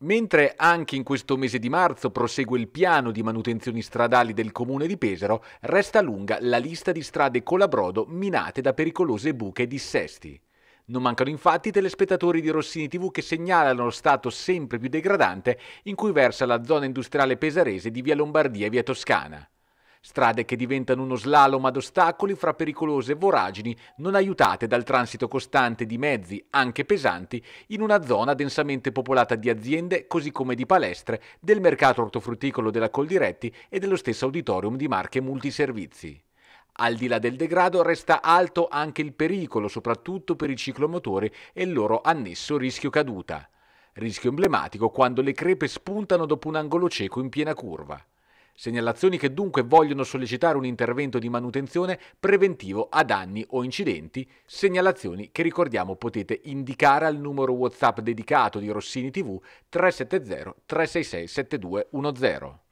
Mentre anche in questo mese di marzo prosegue il piano di manutenzioni stradali del comune di Pesaro, resta lunga la lista di strade colabrodo minate da pericolose buche e dissesti. Non mancano infatti telespettatori di Rossini TV che segnalano lo stato sempre più degradante in cui versa la zona industriale pesarese di Via Lombardia e Via Toscana. Strade che diventano uno slalom ad ostacoli fra pericolose voragini non aiutate dal transito costante di mezzi, anche pesanti, in una zona densamente popolata di aziende così come di palestre, del mercato ortofrutticolo della Coldiretti e dello stesso auditorium di marche multiservizi. Al di là del degrado resta alto anche il pericolo, soprattutto per i ciclomotori e il loro annesso rischio caduta. Rischio emblematico quando le crepe spuntano dopo un angolo cieco in piena curva. Segnalazioni che dunque vogliono sollecitare un intervento di manutenzione preventivo a danni o incidenti, segnalazioni che ricordiamo potete indicare al numero WhatsApp dedicato di Rossini TV 370 366 7210.